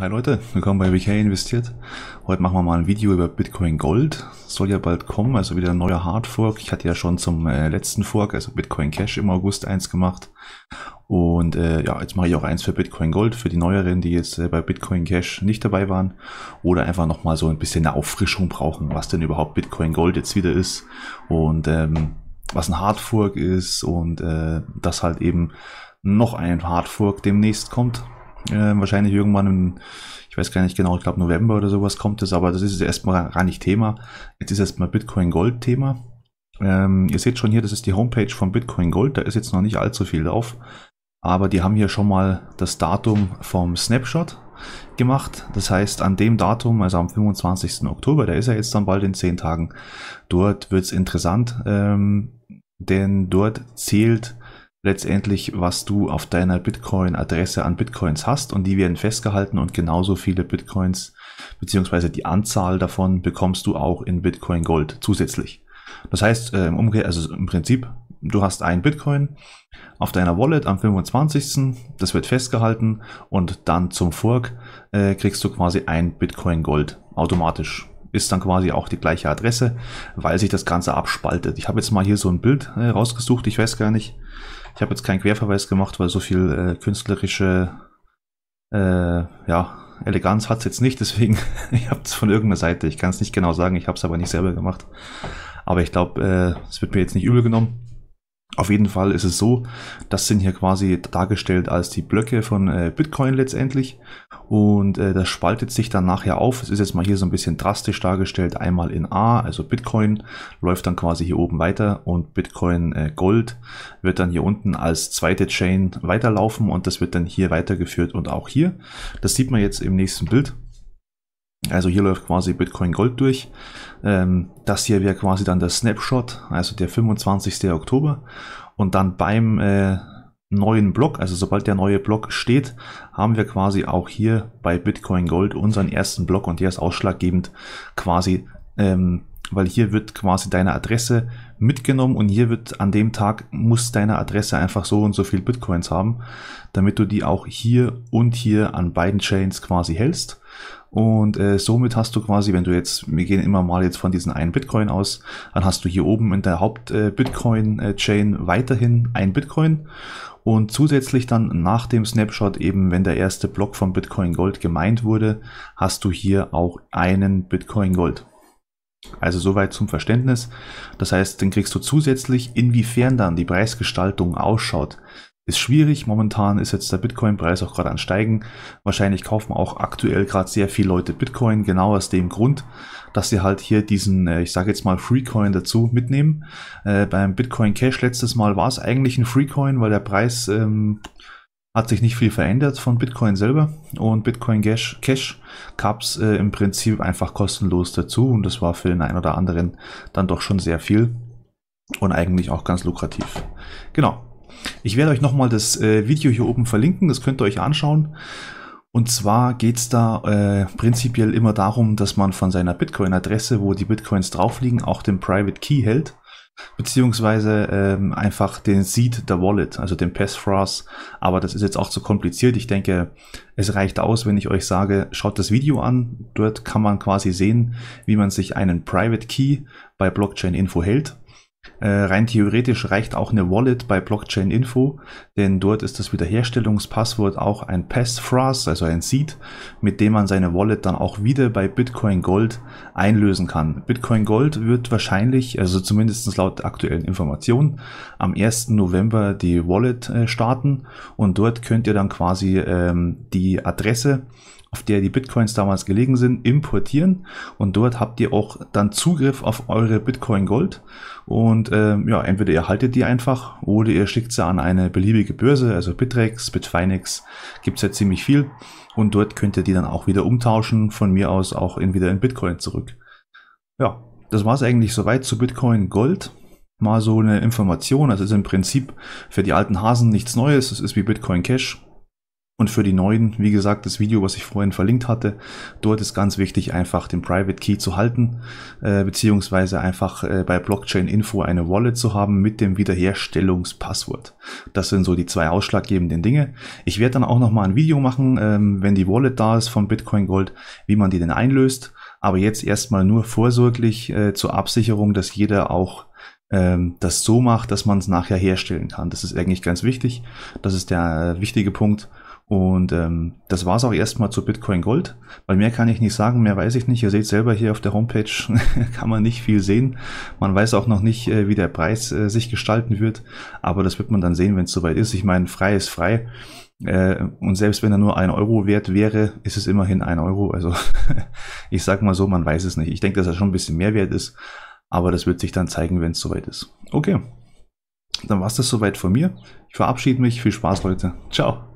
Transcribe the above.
Hi Leute, willkommen bei WK Investiert. Heute machen wir mal ein Video über Bitcoin Gold. soll ja bald kommen, also wieder ein neuer Hard Fork. Ich hatte ja schon zum äh, letzten Fork, also Bitcoin Cash im August eins gemacht. Und äh, ja, jetzt mache ich auch eins für Bitcoin Gold, für die Neueren, die jetzt äh, bei Bitcoin Cash nicht dabei waren. Oder einfach nochmal so ein bisschen eine Auffrischung brauchen, was denn überhaupt Bitcoin Gold jetzt wieder ist. Und ähm, was ein Hard Fork ist und äh, dass halt eben noch ein Hard Fork demnächst kommt. Ähm, wahrscheinlich irgendwann im, ich weiß gar nicht genau, ich glaube November oder sowas kommt es, aber das ist erstmal gar nicht Thema. Jetzt ist erstmal Bitcoin Gold Thema. Ähm, ihr seht schon hier, das ist die Homepage von Bitcoin Gold, da ist jetzt noch nicht allzu viel drauf. Aber die haben hier schon mal das Datum vom Snapshot gemacht. Das heißt, an dem Datum, also am 25. Oktober, der ist ja jetzt dann bald in 10 Tagen, dort wird es interessant, ähm, denn dort zählt letztendlich, was du auf deiner Bitcoin-Adresse an Bitcoins hast und die werden festgehalten und genauso viele Bitcoins beziehungsweise die Anzahl davon bekommst du auch in Bitcoin Gold zusätzlich. Das heißt, äh, im Umkehr, also im Prinzip, du hast ein Bitcoin auf deiner Wallet am 25. Das wird festgehalten und dann zum Fork äh, kriegst du quasi ein Bitcoin Gold automatisch ist dann quasi auch die gleiche Adresse, weil sich das Ganze abspaltet. Ich habe jetzt mal hier so ein Bild äh, rausgesucht, ich weiß gar nicht, ich habe jetzt keinen Querverweis gemacht, weil so viel äh, künstlerische äh, ja, Eleganz hat es jetzt nicht, deswegen, ich habe es von irgendeiner Seite. Ich kann es nicht genau sagen, ich habe es aber nicht selber gemacht. Aber ich glaube, äh, es wird mir jetzt nicht übel genommen. Auf jeden Fall ist es so, das sind hier quasi dargestellt als die Blöcke von äh, Bitcoin letztendlich und äh, das spaltet sich dann nachher auf. Es ist jetzt mal hier so ein bisschen drastisch dargestellt. Einmal in A, also Bitcoin, läuft dann quasi hier oben weiter und Bitcoin äh, Gold wird dann hier unten als zweite Chain weiterlaufen und das wird dann hier weitergeführt und auch hier. Das sieht man jetzt im nächsten Bild. Also hier läuft quasi Bitcoin Gold durch. Ähm, das hier wäre quasi dann der Snapshot, also der 25. Oktober. Und dann beim äh, neuen Block, also sobald der neue Block steht, haben wir quasi auch hier bei Bitcoin Gold unseren ersten Block und der ist ausschlaggebend quasi ähm, weil hier wird quasi deine Adresse mitgenommen und hier wird an dem Tag muss deine Adresse einfach so und so viel Bitcoins haben, damit du die auch hier und hier an beiden Chains quasi hältst. Und äh, somit hast du quasi, wenn du jetzt, wir gehen immer mal jetzt von diesen einen Bitcoin aus, dann hast du hier oben in der Haupt-Bitcoin-Chain äh, äh weiterhin ein Bitcoin und zusätzlich dann nach dem Snapshot eben, wenn der erste Block von Bitcoin Gold gemeint wurde, hast du hier auch einen Bitcoin Gold. Also soweit zum Verständnis. Das heißt, den kriegst du zusätzlich, inwiefern dann die Preisgestaltung ausschaut. Ist schwierig, momentan ist jetzt der Bitcoin-Preis auch gerade ansteigen. Wahrscheinlich kaufen auch aktuell gerade sehr viele Leute Bitcoin, genau aus dem Grund, dass sie halt hier diesen, äh, ich sage jetzt mal Freecoin dazu mitnehmen. Äh, beim Bitcoin Cash letztes Mal war es eigentlich ein Freecoin, weil der Preis... Ähm, hat sich nicht viel verändert von Bitcoin selber und Bitcoin Cash, Cash gab es äh, im Prinzip einfach kostenlos dazu und das war für den einen oder anderen dann doch schon sehr viel und eigentlich auch ganz lukrativ. Genau. Ich werde euch nochmal das äh, Video hier oben verlinken, das könnt ihr euch anschauen. Und zwar geht es da äh, prinzipiell immer darum, dass man von seiner Bitcoin-Adresse, wo die Bitcoins drauf liegen, auch den Private Key hält beziehungsweise ähm, einfach den Seed der Wallet, also den Passphrase. Aber das ist jetzt auch zu kompliziert. Ich denke, es reicht aus, wenn ich euch sage, schaut das Video an. Dort kann man quasi sehen, wie man sich einen Private Key bei Blockchain Info hält. Äh, rein theoretisch reicht auch eine Wallet bei Blockchain Info, denn dort ist das Wiederherstellungspasswort auch ein Passphrase, also ein Seed, mit dem man seine Wallet dann auch wieder bei Bitcoin Gold einlösen kann. Bitcoin Gold wird wahrscheinlich, also zumindest laut aktuellen Informationen, am 1. November die Wallet äh, starten und dort könnt ihr dann quasi ähm, die Adresse auf der die Bitcoins damals gelegen sind, importieren und dort habt ihr auch dann Zugriff auf eure Bitcoin Gold und ähm, ja, entweder ihr haltet die einfach oder ihr schickt sie an eine beliebige Börse, also Bitrex, Bitfinex, gibt es ja ziemlich viel und dort könnt ihr die dann auch wieder umtauschen, von mir aus auch in, wieder in Bitcoin zurück. Ja, das war es eigentlich soweit zu Bitcoin Gold mal so eine Information. Das also ist im Prinzip für die alten Hasen nichts Neues. Es ist wie Bitcoin Cash. Und für die neuen, wie gesagt, das Video, was ich vorhin verlinkt hatte, dort ist ganz wichtig, einfach den Private Key zu halten, äh, beziehungsweise einfach äh, bei Blockchain Info eine Wallet zu haben mit dem Wiederherstellungspasswort. Das sind so die zwei ausschlaggebenden Dinge. Ich werde dann auch nochmal ein Video machen, ähm, wenn die Wallet da ist von Bitcoin Gold, wie man die denn einlöst. Aber jetzt erstmal nur vorsorglich äh, zur Absicherung, dass jeder auch ähm, das so macht, dass man es nachher herstellen kann. Das ist eigentlich ganz wichtig. Das ist der äh, wichtige Punkt. Und ähm, das war's auch erstmal zu Bitcoin Gold, weil mehr kann ich nicht sagen, mehr weiß ich nicht. Ihr seht selber hier auf der Homepage, kann man nicht viel sehen. Man weiß auch noch nicht, äh, wie der Preis äh, sich gestalten wird, aber das wird man dann sehen, wenn es soweit ist. Ich meine, frei ist frei. Äh, und selbst wenn er nur ein Euro wert wäre, ist es immerhin ein Euro. Also ich sag mal so, man weiß es nicht. Ich denke, dass er schon ein bisschen mehr wert ist, aber das wird sich dann zeigen, wenn es soweit ist. Okay, dann war's das soweit von mir. Ich verabschiede mich. Viel Spaß, Leute. Ciao.